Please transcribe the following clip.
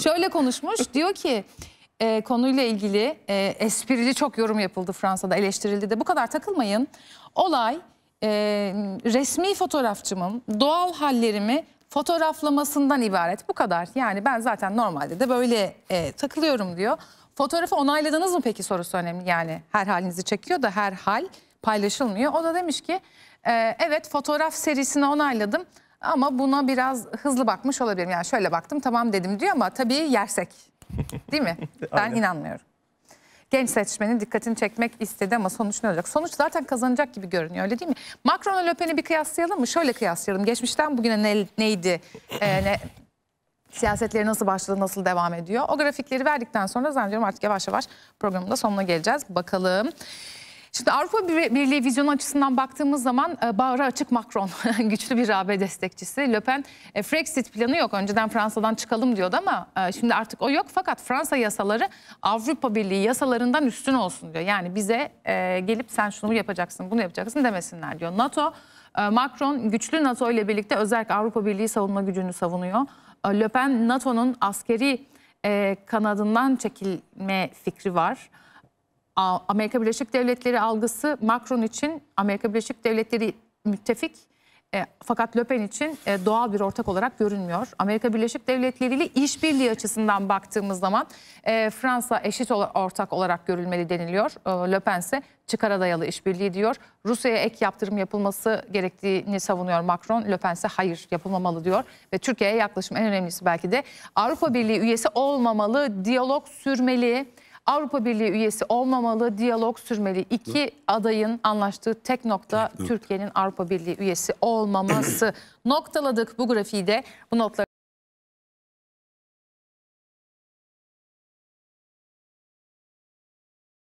Şöyle konuşmuş diyor ki e, konuyla ilgili e, esprili çok yorum yapıldı Fransa'da eleştirildi de bu kadar takılmayın. Olay e, resmi fotoğrafçımın doğal hallerimi fotoğraflamasından ibaret bu kadar. Yani ben zaten normalde de böyle e, takılıyorum diyor. Fotoğrafı onayladınız mı peki sorusu önemli yani her halinizi çekiyor da her hal paylaşılmıyor. O da demiş ki e, evet fotoğraf serisini onayladım ama buna biraz hızlı bakmış olabilirim. Yani şöyle baktım tamam dedim diyor ama tabii yersek. Değil mi? ben inanmıyorum. Genç seçmenin dikkatini çekmek istedi ama sonuç ne olacak? Sonuç zaten kazanacak gibi görünüyor öyle değil mi? Macron'la Le Pen'i bir kıyaslayalım mı? Şöyle kıyaslayalım. Geçmişten bugüne ne, neydi? E, ne, siyasetleri nasıl başladı, nasıl devam ediyor? O grafikleri verdikten sonra zannediyorum artık yavaş yavaş programın da sonuna geleceğiz. Bakalım. Şimdi Avrupa Birliği vizyonu açısından baktığımız zaman e, bağrı açık Macron güçlü bir AB destekçisi. Le Pen e, Frexit planı yok. Önceden Fransa'dan çıkalım diyordu ama e, şimdi artık o yok. Fakat Fransa yasaları Avrupa Birliği yasalarından üstün olsun diyor. Yani bize gelip sen şunu yapacaksın bunu yapacaksın demesinler diyor. NATO Macron güçlü NATO ile birlikte özellikle Avrupa Birliği savunma gücünü savunuyor. Le Pen NATO'nun askeri kanadından çekilme fikri var. Amerika Birleşik Devletleri algısı Macron için Amerika Birleşik Devletleri müttefik e, fakat Le için e, doğal bir ortak olarak görünmüyor. Amerika Birleşik Devletleri ile işbirliği açısından baktığımız zaman e, Fransa eşit ortak olarak görülmeli deniliyor. E, Le ise çıkara dayalı işbirliği diyor. Rusya'ya ek yaptırım yapılması gerektiğini savunuyor Macron. Le ise hayır yapılmamalı diyor. Ve Türkiye'ye yaklaşım en önemlisi belki de Avrupa Birliği üyesi olmamalı, diyalog sürmeli Avrupa Birliği üyesi olmamalı, diyalog sürmeli. İki adayın anlaştığı tek nokta Türkiye'nin Avrupa Birliği üyesi olmaması. Noktaladık bu grafiği de. Bu notları